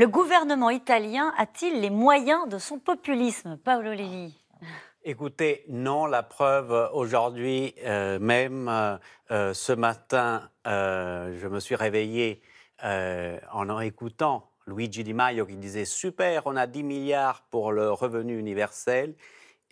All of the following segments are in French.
Le gouvernement italien a-t-il les moyens de son populisme Paolo Lelli Écoutez, non, la preuve aujourd'hui euh, même, euh, euh, ce matin, je me suis réveillé en écoutant Luigi Di Maio qui disait Super, on a 10 milliards pour le revenu universel.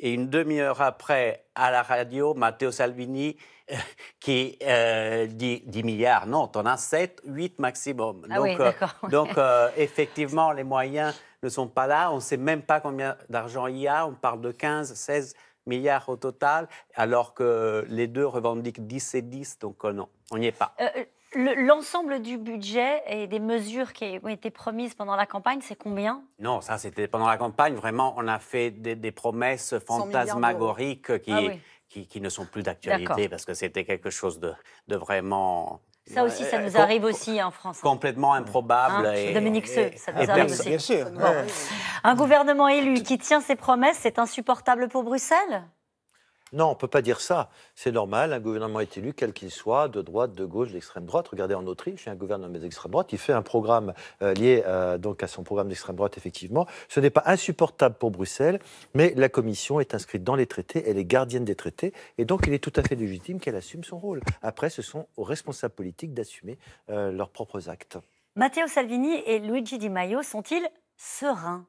Et une demi-heure après, à la radio, Matteo Salvini qui euh, dit 10 milliards. Non, t'en as 7, 8 maximum. Ah donc, euh, donc euh, effectivement, les moyens ne sont pas là. On ne sait même pas combien d'argent il y a. On parle de 15, 16 milliards au total, alors que les deux revendiquent 10 et 10. Donc, non, on n'y est pas. L'ensemble du budget et des mesures qui ont été promises pendant la campagne, c'est combien Non, ça c'était pendant la campagne, vraiment, on a fait des, promesses fantasmagoriques ah qui, qui, ne sont plus d'actualité parce que c'était quelque chose de, de vraiment ça aussi, ça euh, nous arrive aussi en France. Complètement improbable. Hein, Dominique Seux, ça nous arrive aussi. Bien sûr. Un gouvernement élu qui tient ses promesses, c'est insupportable pour Bruxelles non, on ne peut pas dire ça. C'est normal, un gouvernement est élu, quel qu'il soit, de droite, de gauche, d'extrême droite. Regardez en Autriche, il y un gouvernement d'extrême droite, il fait un programme euh, lié euh, donc à son programme d'extrême droite, effectivement. Ce n'est pas insupportable pour Bruxelles, mais la Commission est inscrite dans les traités, elle est gardienne des traités, et donc il est tout à fait légitime qu'elle assume son rôle. Après, ce sont aux responsables politiques d'assumer euh, leurs propres actes. Matteo Salvini et Luigi Di Maio sont-ils sereins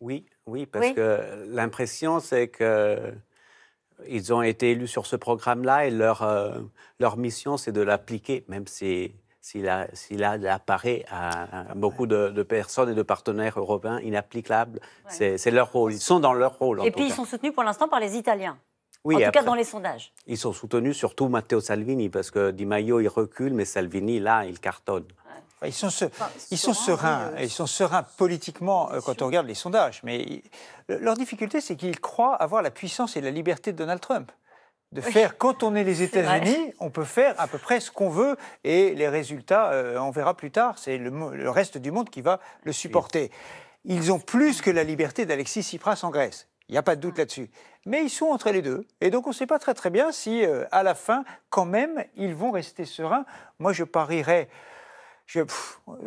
Oui, oui, parce que l'impression, c'est que ils ont été élus sur ce programme-là et leur, euh, leur mission, c'est de l'appliquer, même si s'il apparaît à, beaucoup de, personnes et de partenaires européens inapplicables. C'est leur rôle. Ils sont dans leur rôle. et puis ils sont soutenus pour l'instant par les Italiens. en tout cas dans les sondages. Ils sont soutenus surtout Matteo Salvini parce que Di Maio il recule, mais Salvini là il cartonne. Ils sont, ils sont sereins, euh, ils sont sereins politiquement euh, quand on regarde les sondages, mais leur difficulté, c'est qu'ils croient avoir la puissance et la liberté de Donald Trump de faire, quand on est les États-Unis, on peut faire à peu près ce qu'on veut et les résultats, euh, on verra plus tard, c'est le, reste du monde qui va le supporter. Ils ont plus que la liberté d'Alexis Tsipras en Grèce. Il n'y a pas de doute ah. là-dessus. Mais ils sont entre les deux. Et donc on ne sait pas très très bien si, à la fin, quand même, ils vont rester sereins. Moi, je parierais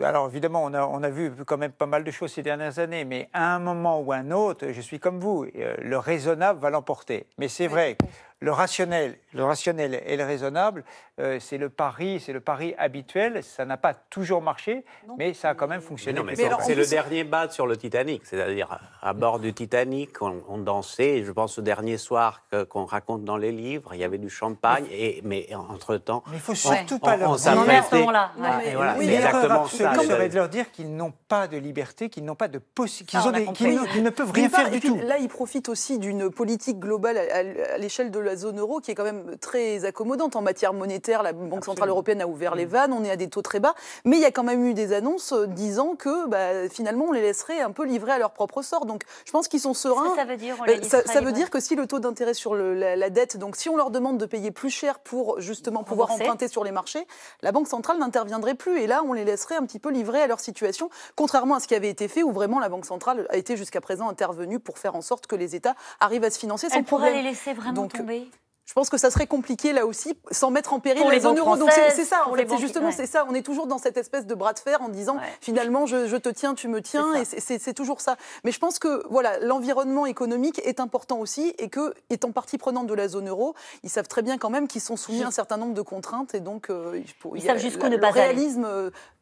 alors évidemment, on a, vu quand même pas mal de choses ces dernières années, mais à un moment ou à un autre, je suis comme vous, euh, le raisonnable va l'emporter. Mais c'est vrai le rationnel, le rationnel et le raisonnable, euh, c'est le pari, c'est le pari habituel. Ça n'a pas toujours marché, mais ça a quand même fonctionné. c'est le dernier bat sur le Titanic, c'est-à-dire à bord du Titanic, on, dansait. Je pense au dernier soir qu'on raconte dans les livres, il y avait du champagne, et, mais entre temps, mais il faut surtout pas leur dire. On, à ce moment-là. de ah, leur dire qu'ils n'ont pas de liberté, qu'ils n'ont pas de possibilité, qu'ils ne peuvent rien faire du tout. Là, ils profitent aussi d'une politique globale à l'échelle de zone euro qui est quand même très accommodante en matière monétaire. La Banque Centrale Européenne a ouvert les mm. vannes, on est à des taux très bas. Mais il y a quand même eu des annonces euh, disant que bah, finalement, on les laisserait un peu livrer à leur propre sort. Donc je pense qu'ils sont sereins. Ça, veut dire, euh, ça, veut dire que si le taux d'intérêt sur la, dette, donc si on leur demande de payer plus cher pour justement pouvoir emprunter sur les marchés, la Banque Centrale n'interviendrait plus. Et là, on les laisserait un petit peu livrer à leur situation, contrairement à ce qui avait été fait où vraiment la Banque Centrale a été jusqu'à présent intervenue pour faire en sorte que les États arrivent à se financer sans Elle pourrait les laisser vraiment Donc, tomber je pense que ça serait compliqué là aussi, sans mettre en péril la zone euro. c'est ça, c'est justement c'est ça. On est toujours dans cette espèce de bras de fer en disant finalement je, te tiens, tu me tiens, et c'est toujours ça. Mais je pense que voilà, l'environnement économique est important aussi, et que étant partie prenante de la zone euro, ils savent très bien quand même qu'ils sont soumis à un certain nombre de contraintes, et donc Le réalisme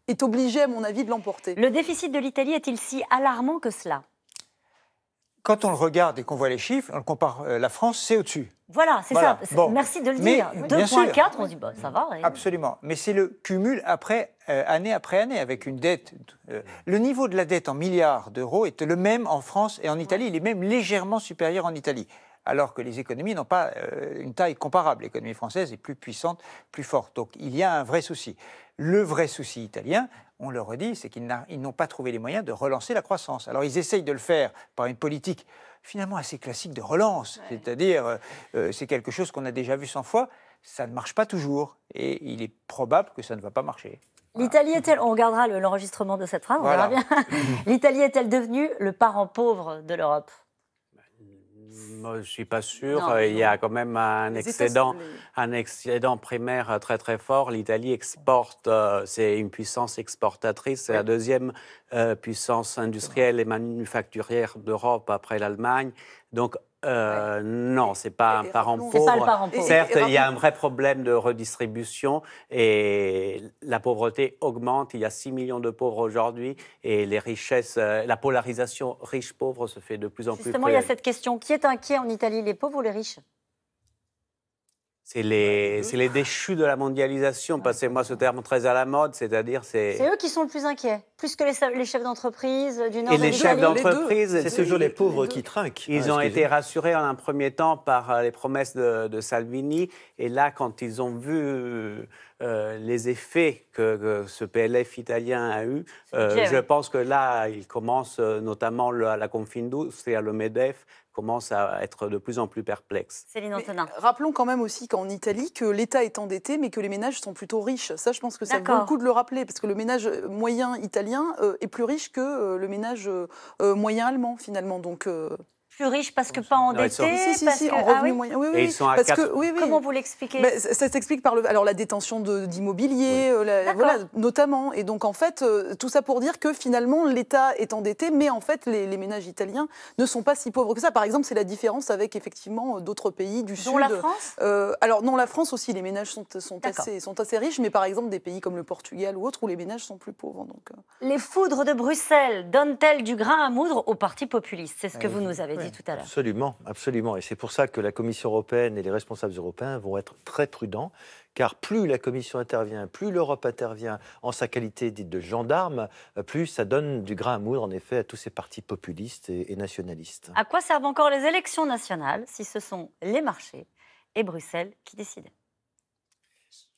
est obligé, à mon avis, de l'emporter. Le déficit de l'Italie est-il si alarmant que cela quand on le regarde et qu'on voit les chiffres, on compare, euh, la France, c'est au-dessus. Voilà, c'est ça. Merci de le dire. 2,4, on se dit, bah, ça va. Absolument. Mais c'est le cumul après, euh, année après année, avec une dette. Euh, le niveau de la dette en milliards d'euros est le même en France et en Italie. Il est même légèrement supérieur en Italie alors que les économies n'ont pas euh, une taille comparable. L'économie française est plus puissante, plus forte. Donc il y a un vrai souci. Le vrai souci italien, on le redit, c'est qu'ils n'ont pas trouvé les moyens de relancer la croissance. Alors ils essayent de le faire par une politique finalement assez classique de relance, c'est-à-dire euh, euh, c'est quelque chose qu'on a déjà vu 100 fois, ça ne marche pas toujours et il est probable que ça ne va pas marcher. L'Italie est-elle, on regardera l'enregistrement de cette phrase, on L'Italie est-elle devenue le parent pauvre de l'Europe je ne suis pas sûr. Euh, il y a quand même un excédent, un excédent primaire euh, très très fort. L'Italie exporte, euh, c'est une puissance exportatrice, c'est la deuxième puissance industrielle et manufacturière d'Europe après l'Allemagne. Donc – Non, ce Non, c'est pas, un parent pauvre. Certes, il y a un vrai problème de redistribution et la pauvreté augmente. Il y a 6 millions de pauvres aujourd'hui et les richesses, euh, la polarisation riche-pauvre se fait de plus en plus. Justement, il y a cette question qui est inquiet en Italie, les pauvres ou les riches c'est les, déchus de la mondialisation, passez-moi ce terme très à la mode, c'est-à-dire c'est... C'est eux qui sont le plus inquiets, plus que les, chefs d'entreprise euh, du Nord. Et les chefs d'entreprise... C'est toujours les pauvres qui trinquent. Ils ont été rassurés en un premier temps par euh, les promesses de Salvini, et là, quand ils ont vu euh, les effets que, ce PLF italien a eu, euh, je pense que là, il commence, euh, notamment à la Confindustria, le MEDEF, commence à être de plus en plus perplexe. Céline Antonin. rappelons quand même aussi qu'en Italie, que l'État est endetté, mais que les ménages sont plutôt riches. Ça, je pense que ça vaut le coup de le rappeler, parce que le ménage moyen italien est plus riche que le ménage moyen allemand, finalement. Donc plus riches parce que pas endettés parce en revenu Oui, oui, Comment vous l'expliquez Ça, s'explique par le... alors, la détention d'immobilier, euh, voilà, notamment. Et donc, en fait, euh, tout ça pour dire que finalement, l'État est endetté, mais en fait, les, ménages italiens ne sont pas si pauvres que ça. Par exemple, c'est la différence avec effectivement euh, d'autres pays du Dont Sud. la France Alors, non, la France aussi, les ménages sont, sont, assez, sont assez riches, mais par exemple, des pays comme le Portugal ou autres où les ménages sont plus pauvres. Donc, Les foudres de Bruxelles donnent-elles du grain à moudre aux partis populistes C'est ce que vous nous avez dit l'heure. Absolument, absolument. Et c'est pour ça que la Commission européenne et les responsables européens vont être très prudents, car plus la Commission intervient, plus l'Europe intervient en sa qualité dite de gendarme, euh, plus ça donne du grain à moudre, en effet, à tous ces partis populistes et nationalistes. À quoi servent encore les élections nationales si ce sont les marchés et Bruxelles qui décident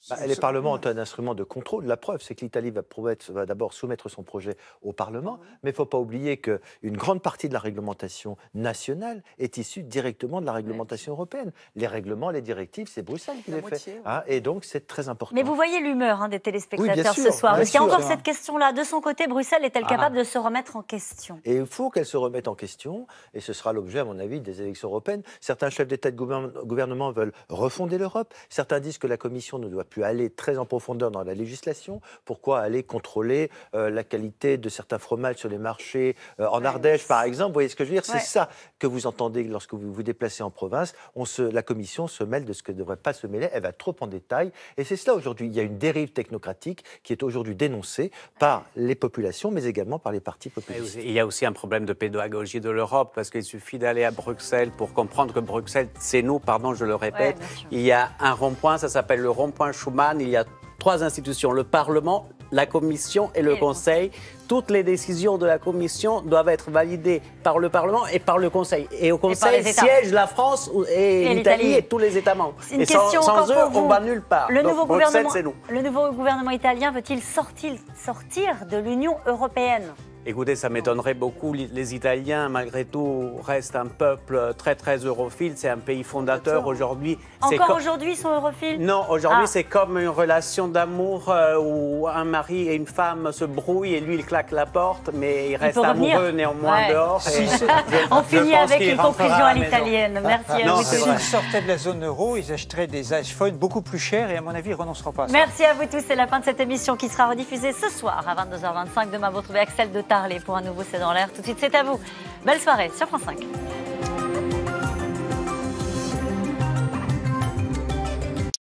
bah, les parlements ont un instrument de contrôle. La preuve, c'est que l'Italie va, d'abord soumettre son projet au Parlement, mais il ne faut pas oublier qu'une grande partie de la réglementation nationale est issue directement de la réglementation européenne. Les règlements, les directives, c'est Bruxelles qui les fait. Hein. et donc, c'est très important. Mais vous voyez l'humeur hein, des téléspectateurs ce soir. Parce y a encore cette question-là. De son côté, Bruxelles est-elle ah. capable de se remettre en question Et il faut qu'elle se remette en question, et ce sera l'objet, à mon avis, des élections européennes. Certains chefs d'État et de gouvernement veulent refonder l'Europe. Certains disent que la Commission ne doit pu aller très en profondeur dans la législation Pourquoi aller contrôler euh, la qualité de certains fromages sur les marchés euh, en Ardèche, par exemple Vous voyez ce que je veux dire C'est ça que vous entendez lorsque vous vous déplacez en province. On se, la Commission se mêle de ce que ne devrait pas se mêler. Elle va trop en détail. Et c'est cela aujourd'hui. Il y a une dérive technocratique qui est aujourd'hui dénoncée par les populations, mais également par les partis populistes. il y a aussi un problème de pédagogie de l'Europe, parce qu'il suffit d'aller à Bruxelles pour comprendre que Bruxelles, c'est nous, pardon, je le répète. il y a un rond-point, ça s'appelle le rond-point il y a trois institutions, le Parlement, la Commission et le Conseil. Toutes les décisions de la Commission doivent être validées par le Parlement et par le Conseil. Et au Conseil siègent la France et, l'Italie et tous les États membres. sans, eux, on va nulle part. Le nouveau, gouvernement, le nouveau gouvernement italien veut-il sortir de l'Union européenne Écoutez, ça m'étonnerait beaucoup. Les Italiens, malgré tout, restent un peuple euh, très, très europhile. C'est un pays fondateur aujourd'hui. Encore aujourd'hui, ils sont europhiles Non, aujourd'hui, ah. c'est comme une relation d'amour euh, où un mari et une femme se brouillent et lui, il claque la porte, mais il reste amoureux néanmoins dehors. On finit avec une conclusion à l'italienne. Merci à vous. S'ils sortaient de la zone euro, ils achèteraient des iPhones beaucoup plus chers et, à mon avis, ils renonceront pas Merci à vous tous. C'est la fin de cette émission qui sera rediffusée ce soir à 22h25. Demain, vous retrouvez Axel de parler pour un nouveau C'est dans l'air. Tout de suite, c'est à vous. Belle soirée sur France 5.